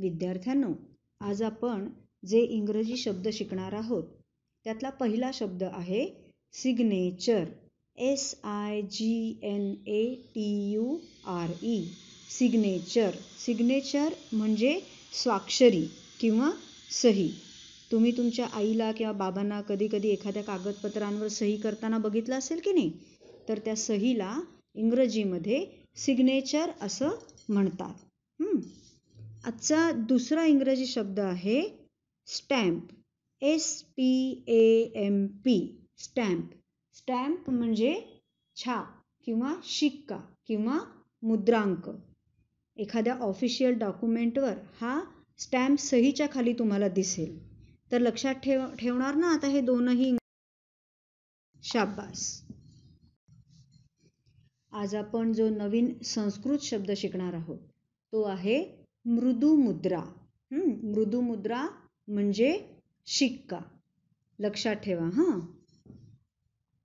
विद्यार्थ्यांनो आज आपण जे इंग्रजी शब्द शिकणार आहोत त्यातला पहिला शब्द आहे signature S I G N A T U R E signature signature म्हणजे स्वाक्षरी किंवा सही तुम्ही तुमच्या आईला किंवा बाबांना कधी कधी एखाद्या कागदपत्रांवर सही करताना बघितलं असेल की नाही तर त्या सहीला इंग्रजीमध्ये सिग्नेचर असं म्हणतात आजचा दुसरा इंग्रजी शब्द आहे stamp S P A M P stamp stamp म्हणजे छाप किंवा शिक्का किंवा मुद्रांक एखाद्या ऑफिशियल डॉक्युमेंटवर हा स्टॅम्प सहीच्या खाली तुम्हाला दिसेल तर लक्षात ठेव ठेवणार ना आता हे दोनही शाबास आज आपण जो नवीन संस्कृत शब्द शिकणार आहोत तो आहे मृदुमुद्रा मुद्रा म्हणजे शिक्का लक्षात ठेवा हां